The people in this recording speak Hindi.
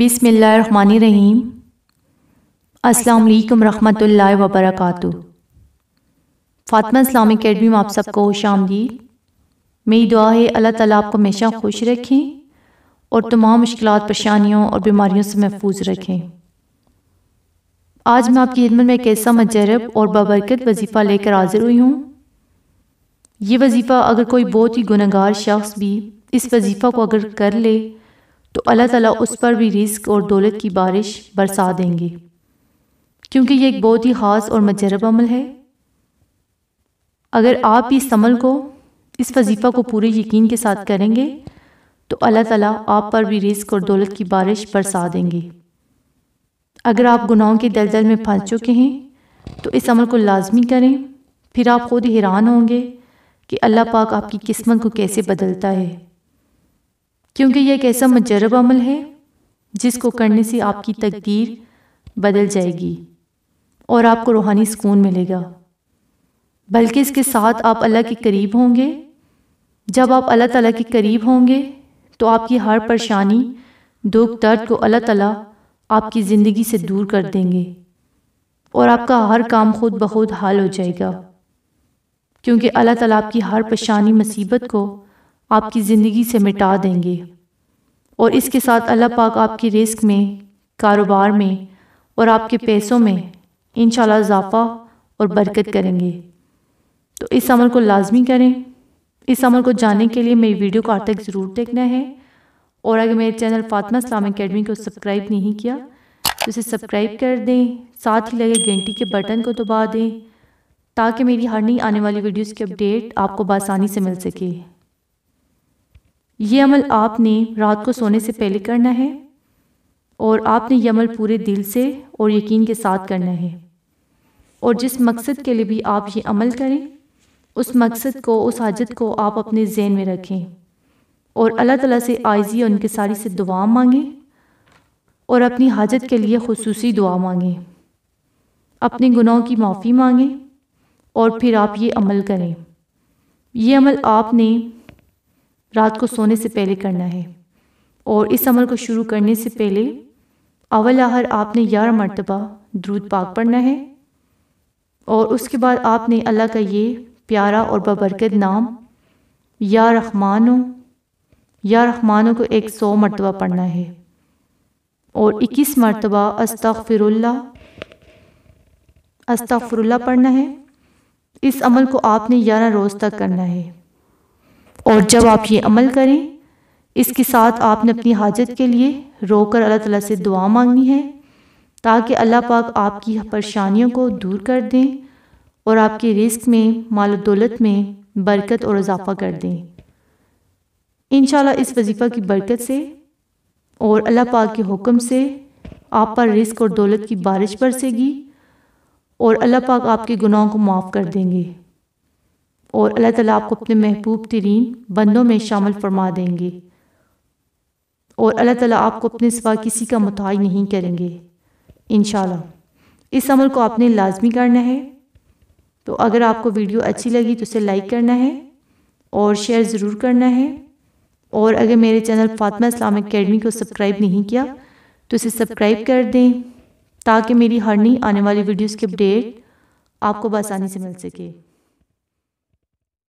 बिसमीम अल्लाम रहमतुल्लाह वबरकू फ़ातिमा इस्लामी अकेडमी में आप सबको खुश आमदी मेरी दुआ है अल्लाह ताला आपको हमेशा खुश रखें और तमाम मुश्किल परेशानियों और बीमारियों से महफूज रखें आज मैं आपकी खिदमत में एक ऐसा मजरब और बाबरकत वजीफ़ा लेकर हाजिर हुई हूँ ये वजीफ़ा अगर कोई बहुत ही गुनागार शख्स भी इस वजीफ़ा को अगर कर ले तो अल्लाह ताला उस पर भी रिस्क और दौलत की बारिश बरसा देंगे क्योंकि ये एक बहुत ही ख़ास और मजरब अमल है अगर आप इस अमल को इस वजीफ़ा को पूरे यकीन के साथ करेंगे तो अल्लाह ताला आप पर भी रिस्क और दौलत की बारिश बरसा देंगे अगर आप गुनाहों के दलदल में फंस चुके हैं तो इस अमल को लाजमी करें फिर आप खुद हैरान होंगे कि अल्लाह पाक आपकी किस्मत को कैसे बदलता है क्योंकि यह एक ऐसा मजरब अमल है जिसको करने से आपकी तकदीर बदल जाएगी और आपको रूहानी सुकून मिलेगा बल्कि इसके साथ आप अल्लाह के करीब होंगे जब आप अल्लाह ताला के करीब होंगे तो आपकी हर परेशानी दुख दर्द को अल्लाह ताला आपकी ज़िंदगी से दूर कर देंगे और आपका हर काम खुद ब खुद हाल हो जाएगा क्योंकि अल्लाह ताला आपकी हर परेशानी मुसीबत को आपकी ज़िंदगी से मिटा देंगे और इसके साथ अल्लाह पाक आपकी रिस्क में कारोबार में और आपके पैसों में इन इजाफ़ा और बरकत करेंगे तो इस अमल को लाजमी करें इस अमल को जानने के लिए मेरी वीडियो को आज तक ज़रूर देखना है और अगर मेरे चैनल फातमा इस्लाम अकेडमी को सब्सक्राइब नहीं किया तो इसे सब्सक्राइब कर दें साथ ही लगे घंटी के बटन को दबा दें ताकि मेरी हर नई आने वाली वीडियोस की अपडेट आपको बसानी से मिल सके ये अमल आपने रात को सोने से पहले करना है और आपने ये अमल पूरे दिल से और यकीन के साथ करना है और जिस मकसद के लिए भी आप ये अमल करें उस मकसद को उस हाजत को आप अपने जहन में रखें और अल्लाह तला से आयजी और उनके सारी से दुआ मांगें और अपनी हाजत के लिए खसूसी दुआ मांगें अपने गुनाहों की माफ़ी मांगें और फिर आप ये अमल करें ये अमल आपने रात को सोने से पहले करना है और इस अमल को शुरू करने से पहले अवल आहर आपने ग्यारह मरतबा द्रूद पाक पढ़ना है और उसके बाद आपने अल्लाह का ये प्यारा और बबरकत नाम या रहमानो या रहमानों को एक सौ मरतबा पढ़ना है और इक्कीस मरतबा अस्तफ़िरुल्ला अस्तफ़िरुल्ला पढ़ना है इस अमल को आपने ग्यारह रोज़ तक करना है और जब आप ये अमल करें इसके साथ आपने अपनी हाजत के लिए रोकर अल्लाह ताला से दुआ मांगनी है ताकि अल्लाह पाक आपकी परेशानियों को दूर कर दें और आपके रिस्क में माल दौलत में बरकत और इजाफा कर दें इन इस वजीफ़ा की बरकत से और अल्लाह पाक के हुक्म से आप पर रिस्क और दौलत की बारिश बरसेगी और अल्लाह पाक आपके गुनाहों को माफ़ कर देंगे और अल्लाह ताला आपको अपने महबूब तरीन बंदों में शामिल फरमा देंगे और अल्लाह ताला आपको अपने सिवा किसी का मुताज नहीं करेंगे इन इस अमल को आपने लाजमी करना है तो अगर आपको वीडियो अच्छी लगी तो उसे लाइक करना है और शेयर ज़रूर करना है और अगर मेरे चैनल फातमा इस्लाम अकेडमी को सब्सक्राइब नहीं किया तो इसे सब्सक्राइब कर दें ताकि मेरी हर नई आने वाली वीडियोस की अपडेट आपको बसानी से मिल सके